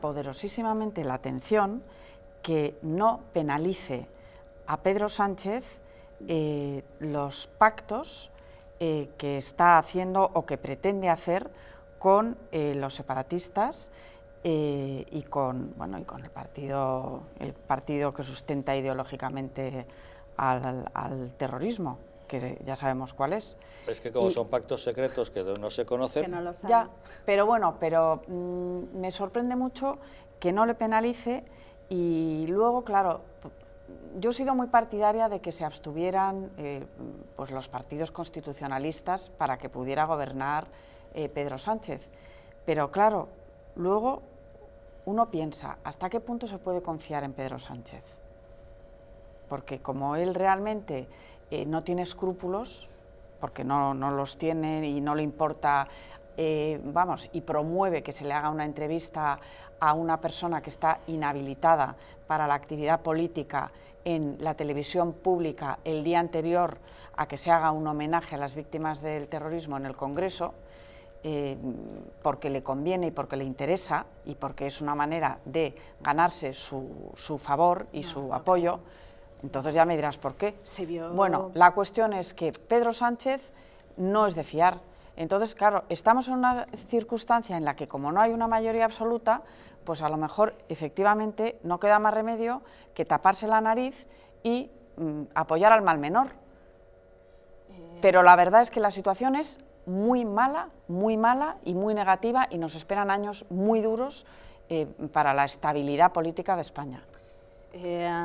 poderosísimamente la atención que no penalice a Pedro Sánchez eh, los pactos eh, que está haciendo o que pretende hacer con eh, los separatistas y con y con el partido el partido que sustenta ideológicamente al terrorismo que ya sabemos cuál es. Es que como son pactos secretos que no se conocen... Ya, pero bueno, pero mm, me sorprende mucho que no le penalice y luego, claro, yo he sido muy partidaria de que se abstuvieran eh, pues los partidos constitucionalistas para que pudiera gobernar eh, Pedro Sánchez. Pero claro, luego uno piensa, ¿hasta qué punto se puede confiar en Pedro Sánchez? Porque como él realmente eh, no tiene escrúpulos, porque no, los tiene y no le importa, eh, vamos, y promueve que se le haga una entrevista a una persona que está inhabilitada para la actividad política en la televisión pública el día anterior a que se haga un homenaje a las víctimas del terrorismo en el Congreso, eh, porque le conviene y porque le interesa y porque es una manera de ganarse su, favor y su apoyo. Entonces ya me dirás por qué. Bueno, la cuestión es que Pedro Sánchez no es de fiar. Entonces, claro, estamos en una circunstancia en la que como no hay una mayoría absoluta, pues a lo mejor efectivamente no queda más remedio que taparse la nariz y mm, apoyar al mal menor. Eh. Pero la verdad es que la situación es muy mala, muy mala y muy negativa y nos esperan años muy duros eh, para la estabilidad política de España. Eh,